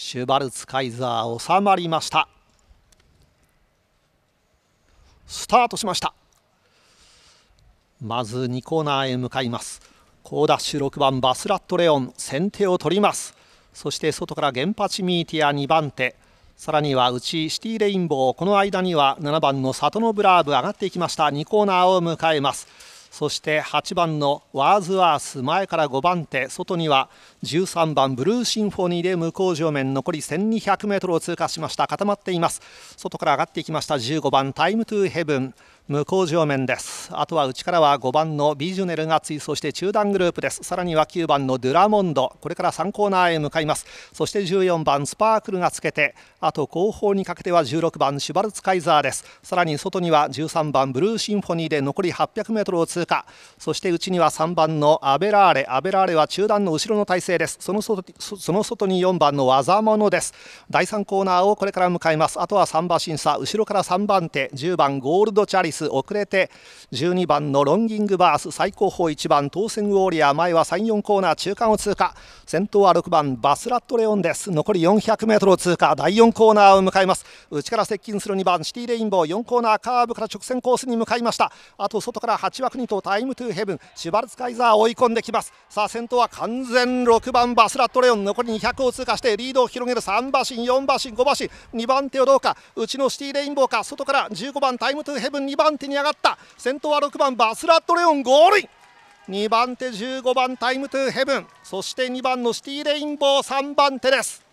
シュバルツカイザー収まりましたスタートしましたまず2コーナーへ向かいます高ダッシュ6番バスラットレオン先手を取りますそして外から原発ミーティア2番手さらには内シティレインボーこの間には7番の里のブラーブ上がっていきました2コーナーを迎えますそして8番のワーズワース前から5番手外には13番ブルーシンフォニーで向こう上面残り 1200m を通過しました固まっています外から上がっていきました15番タイムトゥーヘブン向こう上面ですあとは内からは5番のビジュネルが追走して中段グループですさらには9番のドゥラモンドこれから3コーナーへ向かいますそして14番スパークルがつけてあと後方にかけては16番シュバルツカイザーですさらに外には13番ブルーシンフォニーで残り 800m を通過そして内には3番のアベラーレアベラーレは中段の後ろの体勢ですその外その外に4番の技物です第3コーナーをこれから向かいますあとは3馬審査後ろから3番手10番ゴールドチャリスス遅れて12番のロンギングバース最高峰1番当選ウォーリアー前は3、4コーナー中間を通過先頭は6番バスラットレオンです残り 400m を通過第4コーナーを迎えます内から接近する2番シティレインボー4コーナーカーブから直線コースに向かいましたあと外から8枠2とタイムトゥーヘブンシュバルツカイザー追い込んできますさあ先頭は完全6番バスラットレオン残り200を通過してリードを広げる3馬身4馬身5馬身2番手をどうかうちのシティレインボーか外から15番タイムトゥーヘブン2番番手に上がった先頭は6番バスラットレオンゴールイン2番手15番タイムトゥーヘブンそして2番のシティレインボー3番手です